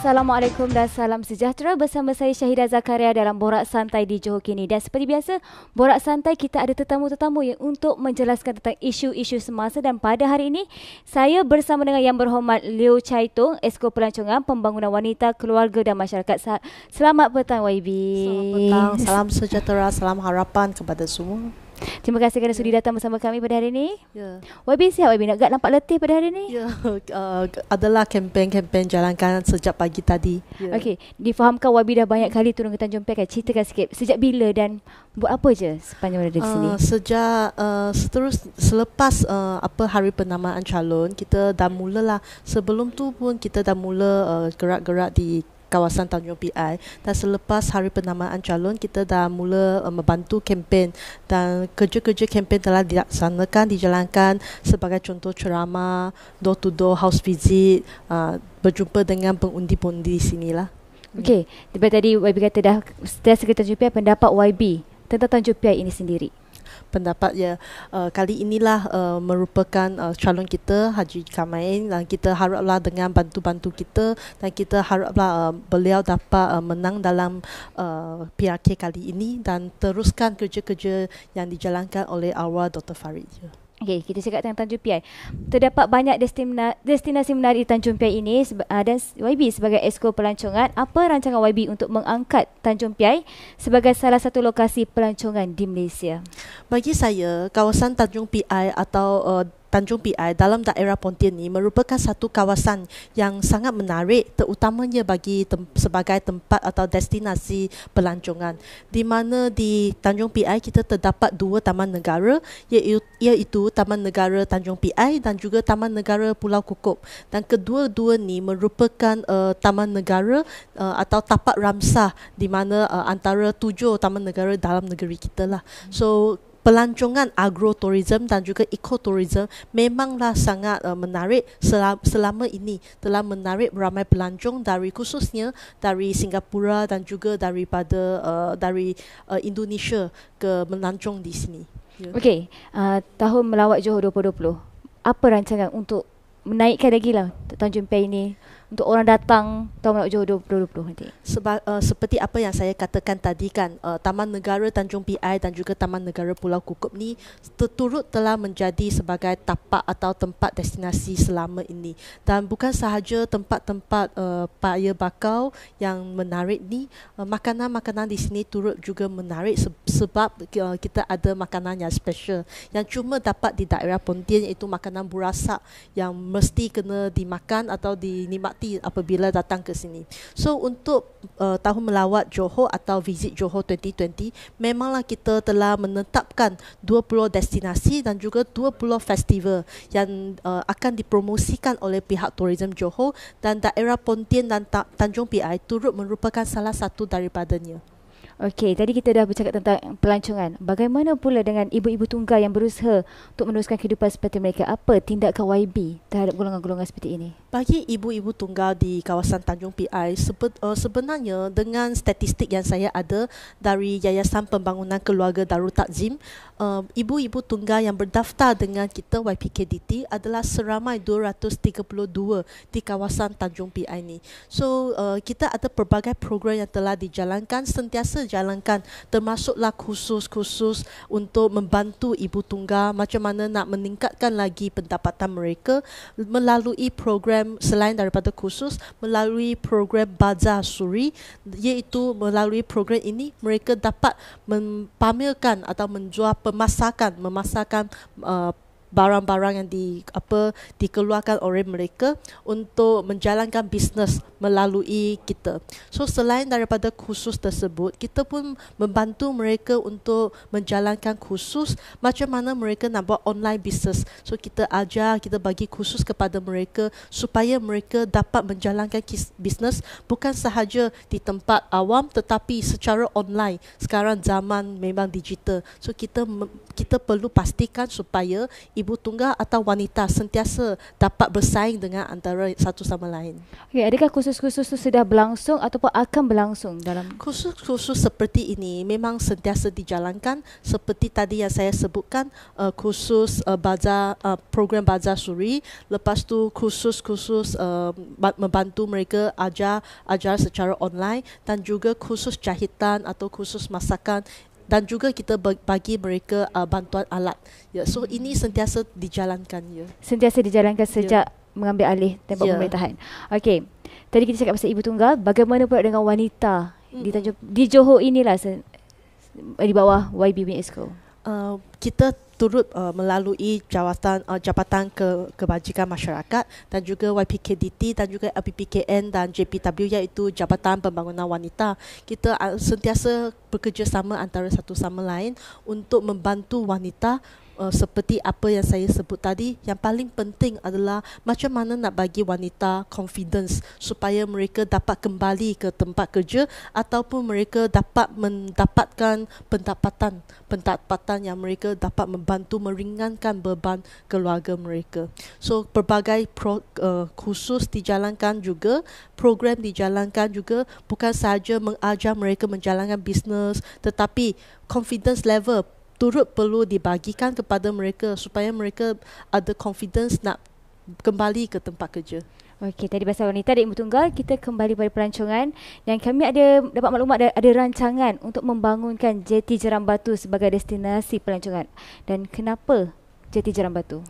Assalamualaikum dan salam sejahtera bersama saya Syahida Zakaria dalam Borak Santai di Johor Kini. Dan seperti biasa, Borak Santai kita ada tetamu-tetamu yang untuk menjelaskan tentang isu-isu semasa dan pada hari ini saya bersama dengan yang berhormat Leo Chai Tong, Esko Pelancongan Pembangunan Wanita, Keluarga dan Masyarakat. Selamat petang YB. Selamat petang, salam sejahtera, salam harapan kepada semua. Terima kasih kerana sudi ya. datang bersama kami pada hari ini. Ya. YB sihat YB nak gak nampak letih pada hari ini? Ya. Uh, adalah kempen-kempen jalankan sejak pagi tadi. Ya. Okey, difahamkan YB dah banyak kali turun ke Tanjung Pekan. Ceritakan sikit sejak bila dan buat apa je sepanjang berada di sini? Uh, sejak uh, seterus selepas uh, apa hari penamaan calon, kita dah mulalah. Sebelum tu pun kita dah mula uh, gerak-gerak di kawasan Tanjung Pi. Dan selepas hari penamaan calon, kita dah mula uh, membantu kempen dan kerja-kerja kempen telah dilaksanakan, dijalankan sebagai contoh ceramah, door-to-door house visit, uh, berjumpa dengan pengundi-pengundi di sini lah. Okey, tiba tadi YB kata dah setiap sekitar Tanjung Pi pendapat YB tentang Tanjung Pi ini sendiri pendapatnya. Uh, eh, kali inilah uh, merupakan uh, calon kita Haji Kamain dan kita haraplah dengan bantu-bantu kita dan kita haraplah uh, beliau dapat uh, menang dalam uh, PRK kali ini dan teruskan kerja-kerja yang dijalankan oleh awal Dr. Farid. Okay, kita cakap tentang Tanjung Piai. Terdapat banyak destinasi, destinasi menarik di Tanjung Piai ini ah, dan YB sebagai esko pelancongan. Apa rancangan YB untuk mengangkat Tanjung Piai sebagai salah satu lokasi pelancongan di Malaysia? Bagi saya, kawasan Tanjung Piai atau uh, Tanjung BI dalam daerah Pontian ini merupakan satu kawasan yang sangat menarik terutamanya bagi tem- sebagai tempat atau destinasi pelancongan di mana di Tanjung BI kita terdapat dua taman negara iaitu, iaitu Taman Negara Tanjung BI dan juga Taman Negara Pulau Kukup dan kedua-dua ni merupakan uh, taman negara uh, atau tapak ramsah di mana uh, antara tujuh taman negara dalam negeri kita lah so pelancongan agrotourism dan juga ecotourism memanglah sangat uh, menarik selama, selama ini telah menarik ramai pelancong dari khususnya dari Singapura dan juga daripada uh, dari uh, Indonesia ke melancong di sini. Yeah. Okey, uh, tahun melawat Johor 2020. Apa rancangan untuk menaikkan lagi lah Tanjung Pai ini untuk orang datang tahun nak jodoh 2020 nanti? Seba, uh, seperti apa yang saya katakan tadi kan, uh, Taman Negara Tanjung Pi dan juga Taman Negara Pulau Kukup ni terturut telah menjadi sebagai tapak atau tempat destinasi selama ini. Dan bukan sahaja tempat-tempat uh, paya bakau yang menarik ni, uh, makanan-makanan di sini turut juga menarik se- sebab uh, kita ada makanan yang special yang cuma dapat di daerah Pontian iaitu makanan burasak yang mesti kena dimakan atau dinikmati hati apabila datang ke sini. So untuk uh, tahun melawat Johor atau visit Johor 2020, memanglah kita telah menetapkan 20 destinasi dan juga 20 festival yang uh, akan dipromosikan oleh pihak tourism Johor dan daerah Pontian dan Tanjung PI turut merupakan salah satu daripadanya. Okey, tadi kita dah bercakap tentang pelancongan. Bagaimana pula dengan ibu-ibu tunggal yang berusaha untuk meneruskan kehidupan seperti mereka? Apa tindakan YB terhadap golongan-golongan seperti ini? Bagi ibu-ibu tunggal di kawasan Tanjung PI, eh, sebenarnya dengan statistik yang saya ada dari Yayasan Pembangunan Keluarga Darul Takzim, um, ibu-ibu tunggal yang berdaftar dengan kita YPKDT adalah seramai 232 di kawasan Tanjung PI ini. So uh, kita ada pelbagai program yang telah dijalankan, sentiasa jalankan termasuklah khusus-khusus untuk membantu ibu tunggal macam mana nak meningkatkan lagi pendapatan mereka melalui program selain daripada khusus melalui program Bazar Suri iaitu melalui program ini mereka dapat mempamerkan atau menjual pemasakan memasakan uh, barang-barang yang di apa dikeluarkan oleh mereka untuk menjalankan bisnes melalui kita. So selain daripada khusus tersebut, kita pun membantu mereka untuk menjalankan khusus macam mana mereka nak buat online bisnes. So kita ajar, kita bagi khusus kepada mereka supaya mereka dapat menjalankan bisnes bukan sahaja di tempat awam tetapi secara online. Sekarang zaman memang digital. So kita kita perlu pastikan supaya ibu tunggal atau wanita sentiasa dapat bersaing dengan antara satu sama lain. Okay, adakah kursus-kursus itu sudah berlangsung ataupun akan berlangsung dalam kursus-kursus seperti ini memang sentiasa dijalankan seperti tadi yang saya sebutkan uh, kursus uh, bazar uh, program baza suri lepas tu kursus-kursus uh, membantu mereka ajar ajar secara online dan juga kursus jahitan atau kursus masakan dan juga kita bagi mereka uh, bantuan alat. Yeah. So ini sentiasa dijalankan Yeah. Sentiasa dijalankan sejak yeah. mengambil alih tempat yeah. pemerintahan. Okay, Tadi kita cakap pasal ibu tunggal, bagaimana pula dengan wanita hmm di Tanjung di Johor inilah se- di bawah YB Esco. Uh, kita turut uh, melalui jawatan uh, jabatan ke, kebajikan masyarakat dan juga YPKDT dan juga LPPKN dan JPW iaitu Jabatan Pembangunan Wanita. Kita uh, sentiasa bekerjasama antara satu sama lain untuk membantu wanita uh, seperti apa yang saya sebut tadi, yang paling penting adalah macam mana nak bagi wanita confidence supaya mereka dapat kembali ke tempat kerja ataupun mereka dapat mendapatkan pendapatan, pendapatan yang mereka dapat membantu meringankan beban keluarga mereka. So pelbagai pro, uh, khusus dijalankan juga, program dijalankan juga bukan sahaja mengajar mereka menjalankan bisnes tetapi confidence level turut perlu dibagikan kepada mereka supaya mereka ada confidence nak kembali ke tempat kerja. Okey, tadi pasal wanita di Tunggal, kita kembali pada perancangan dan kami ada dapat maklumat ada, ada rancangan untuk membangunkan Jeti Jeram Batu sebagai destinasi pelancongan. Dan kenapa Jeti Jeram Batu?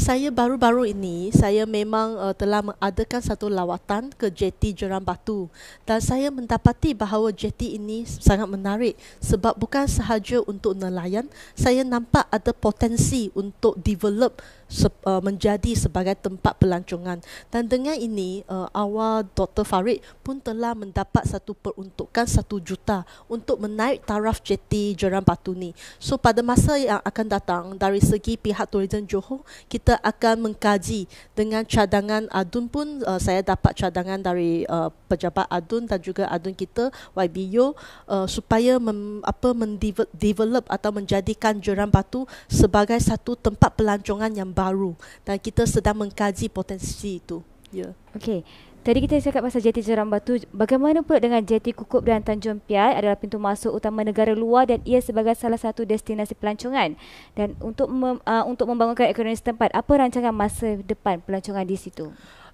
saya baru-baru ini saya memang uh, telah mengadakan satu lawatan ke jeti Jeram Batu dan saya mendapati bahawa jeti ini sangat menarik sebab bukan sahaja untuk nelayan saya nampak ada potensi untuk develop se- uh, menjadi sebagai tempat pelancongan dan dengan ini uh, awal Dr Farid pun telah mendapat satu peruntukan satu juta untuk menaik taraf jeti Jeram Batu ni. So pada masa yang akan datang dari segi pihak Tourism Johor kita akan mengkaji dengan cadangan ADUN pun uh, saya dapat cadangan dari uh, pejabat ADUN dan juga ADUN kita YBO uh, supaya mem- apa mendevelop atau menjadikan Jeram Batu sebagai satu tempat pelancongan yang baru dan kita sedang mengkaji potensi itu. Ya. Yeah. Okey. Tadi kita cakap pasal jeti Jeram Batu. Bagaimana pula dengan jeti Kukup dan Tanjung Piai adalah pintu masuk utama negara luar dan ia sebagai salah satu destinasi pelancongan. Dan untuk mem, uh, untuk membangunkan ekonomi setempat, apa rancangan masa depan pelancongan di situ?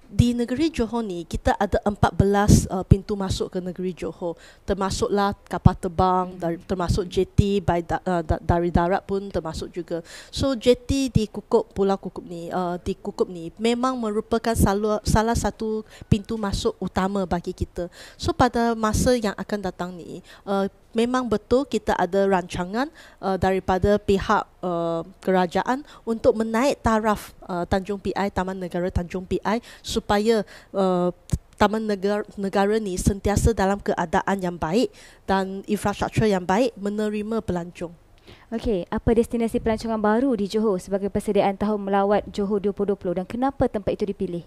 di negeri Johor ni kita ada 14 uh, pintu masuk ke negeri Johor termasuklah kapal terbang mm. termasuk JT by da, uh, da, dari darat pun termasuk juga so JT di Kukup Pulau Kukup ni uh, di Kukup ni memang merupakan salur, salah satu pintu masuk utama bagi kita so pada masa yang akan datang ni uh, memang betul kita ada rancangan uh, daripada pihak uh, kerajaan untuk menaik taraf uh, Tanjung PI Taman Negara Tanjung PI supaya uh, Taman negara, negara ni sentiasa dalam keadaan yang baik dan infrastruktur yang baik menerima pelancong. Okey, apa destinasi pelancongan baru di Johor sebagai persediaan tahun melawat Johor 2020 dan kenapa tempat itu dipilih?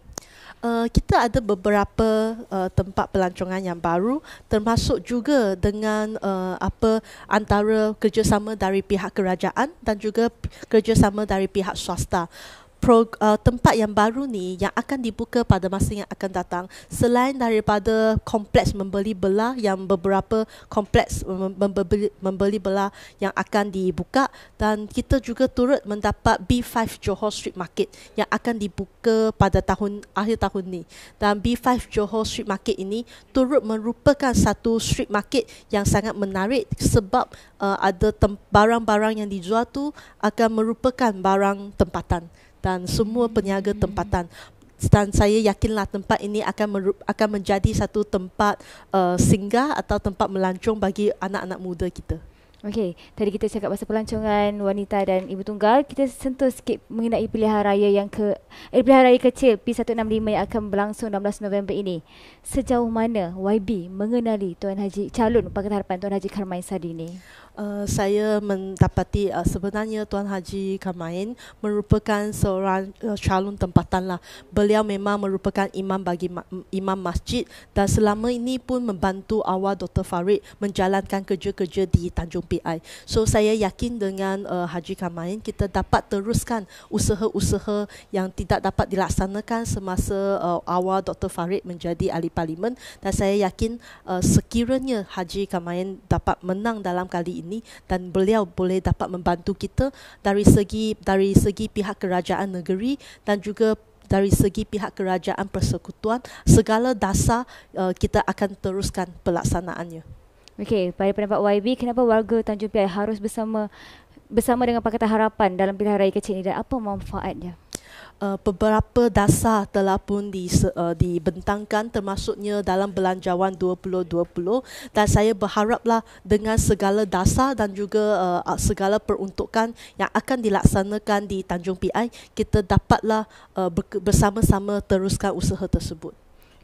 Uh, kita ada beberapa uh, tempat pelancongan yang baru termasuk juga dengan uh, apa antara kerjasama dari pihak kerajaan dan juga kerjasama dari pihak swasta pro, uh, tempat yang baru ni yang akan dibuka pada masa yang akan datang selain daripada kompleks membeli belah yang beberapa kompleks membeli, membeli belah yang akan dibuka dan kita juga turut mendapat B5 Johor Street Market yang akan dibuka pada tahun akhir tahun ni dan B5 Johor Street Market ini turut merupakan satu street market yang sangat menarik sebab uh, ada barang-barang yang dijual tu akan merupakan barang tempatan dan semua peniaga tempatan dan saya yakinlah tempat ini akan akan menjadi satu tempat uh, singgah atau tempat melancong bagi anak-anak muda kita. Okey, tadi kita cakap pasal pelancongan wanita dan ibu tunggal. Kita sentuh sikit mengenai pilihan raya yang ke eh, pilihan raya kecil P165 yang akan berlangsung 16 November ini. Sejauh mana YB mengenali Tuan Haji calon Pakatan Harapan Tuan Haji Karmain Sadi ini? Uh, saya mendapati uh, sebenarnya Tuan Haji karmain merupakan seorang uh, calon tempatan lah. Beliau memang merupakan imam bagi ma- imam masjid dan selama ini pun membantu awal Dr. Farid menjalankan kerja-kerja di Tanjung FBI. So saya yakin dengan uh, Haji Kamain kita dapat teruskan usaha-usaha yang tidak dapat dilaksanakan semasa uh, awal Dr. Farid menjadi ahli parlimen dan saya yakin uh, sekiranya Haji Kamain dapat menang dalam kali ini dan beliau boleh dapat membantu kita dari segi dari segi pihak kerajaan negeri dan juga dari segi pihak kerajaan persekutuan segala dasar uh, kita akan teruskan pelaksanaannya Okey, pada pendapat YB, kenapa warga Tanjung Piai harus bersama bersama dengan Pakatan Harapan dalam pilihan raya kecil ini dan apa manfaatnya? Uh, beberapa dasar telah pun di, uh, dibentangkan termasuknya dalam belanjawan 2020 dan saya berharaplah dengan segala dasar dan juga uh, segala peruntukan yang akan dilaksanakan di Tanjung PI kita dapatlah uh, bersama-sama teruskan usaha tersebut.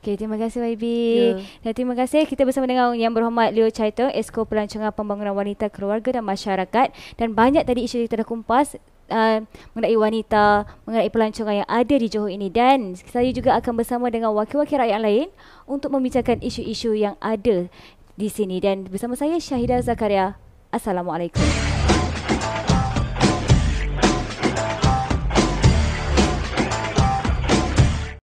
Okay, terima kasih YB. Yeah. Dan terima kasih kita bersama dengan Yang Berhormat Leo Chaito, Esko Pelancongan Pembangunan Wanita Keluarga dan Masyarakat. Dan banyak tadi isu yang kita dah kumpas Uh, mengenai wanita, mengenai pelancongan yang ada di Johor ini dan saya juga akan bersama dengan wakil-wakil rakyat lain untuk membincangkan isu-isu yang ada di sini dan bersama saya Syahida Zakaria. Assalamualaikum.